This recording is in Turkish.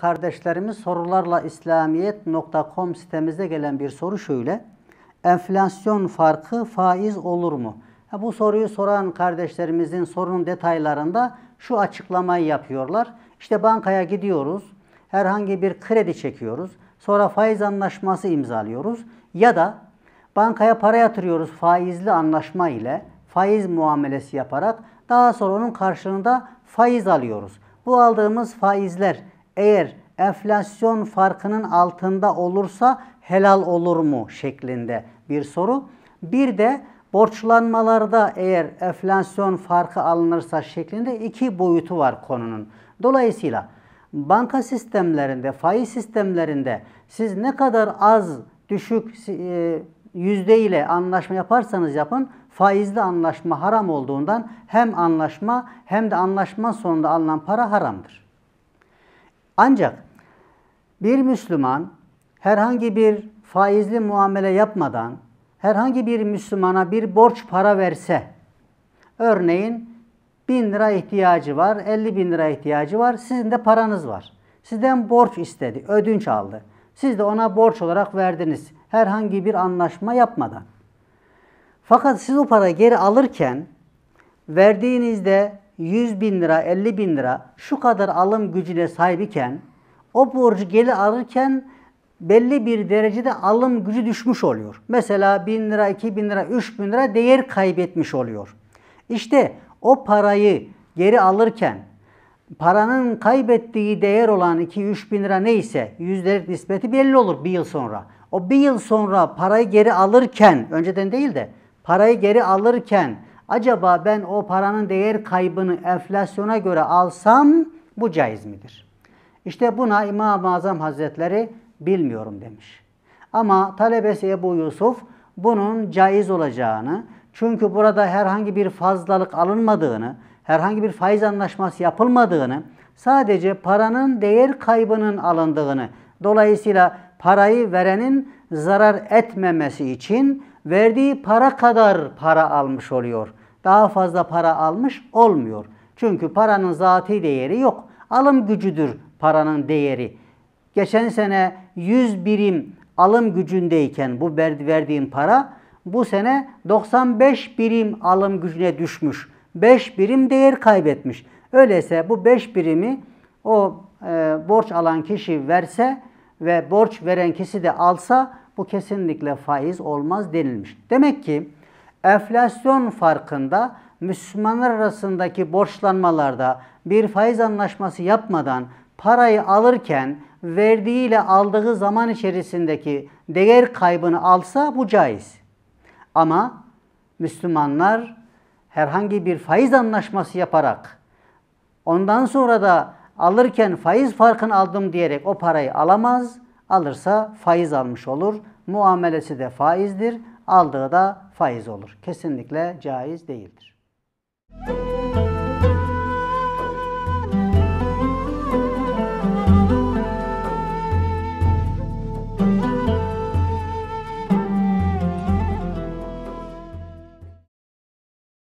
kardeşlerimiz sorularla İslamiyet.com sitemizde gelen bir soru şöyle. Enflasyon farkı faiz olur mu? bu soruyu soran kardeşlerimizin sorunun detaylarında şu açıklamayı yapıyorlar. İşte bankaya gidiyoruz, herhangi bir kredi çekiyoruz, sonra faiz anlaşması imzalıyoruz ya da bankaya para yatırıyoruz faizli anlaşma ile faiz muamelesi yaparak daha sonra onun karşılığında faiz alıyoruz. Bu aldığımız faizler eğer enflasyon farkının altında olursa helal olur mu şeklinde bir soru. Bir de borçlanmalarda eğer enflasyon farkı alınırsa şeklinde iki boyutu var konunun. Dolayısıyla banka sistemlerinde, faiz sistemlerinde siz ne kadar az düşük e, yüzde ile anlaşma yaparsanız yapın faizli anlaşma haram olduğundan hem anlaşma hem de anlaşma sonunda alınan para haramdır. Ancak bir Müslüman herhangi bir faizli muamele yapmadan herhangi bir Müslümana bir borç para verse, örneğin bin lira ihtiyacı var, 50 bin lira ihtiyacı var, sizin de paranız var. Sizden borç istedi, ödünç aldı. Siz de ona borç olarak verdiniz herhangi bir anlaşma yapmadan. Fakat siz o parayı geri alırken verdiğinizde 100 bin lira, 50 bin lira şu kadar alım gücüne sahip iken o borcu geri alırken belli bir derecede alım gücü düşmüş oluyor. Mesela 1000 lira, 2000 lira, 3000 lira değer kaybetmiş oluyor. İşte o parayı geri alırken paranın kaybettiği değer olan 2-3 bin lira neyse yüzdelik nispeti belli olur bir yıl sonra. O bir yıl sonra parayı geri alırken, önceden değil de parayı geri alırken acaba ben o paranın değer kaybını enflasyona göre alsam bu caiz midir? İşte buna İmam-ı Azam Hazretleri bilmiyorum demiş. Ama talebesi Ebu Yusuf bunun caiz olacağını, çünkü burada herhangi bir fazlalık alınmadığını, herhangi bir faiz anlaşması yapılmadığını, sadece paranın değer kaybının alındığını, dolayısıyla parayı verenin zarar etmemesi için verdiği para kadar para almış oluyor. Daha fazla para almış olmuyor. Çünkü paranın zati değeri yok. Alım gücüdür paranın değeri. Geçen sene 100 birim alım gücündeyken bu verdiğin para bu sene 95 birim alım gücüne düşmüş. 5 birim değer kaybetmiş. Öyleyse bu 5 birimi o e, borç alan kişi verse ve borç veren kişi de alsa bu kesinlikle faiz olmaz denilmiş. Demek ki enflasyon farkında Müslümanlar arasındaki borçlanmalarda bir faiz anlaşması yapmadan parayı alırken verdiğiyle aldığı zaman içerisindeki değer kaybını alsa bu caiz. Ama Müslümanlar herhangi bir faiz anlaşması yaparak ondan sonra da alırken faiz farkını aldım diyerek o parayı alamaz. Alırsa faiz almış olur. Muamelesi de faizdir. Aldığı da faiz olur. Kesinlikle caiz değildir. Müzik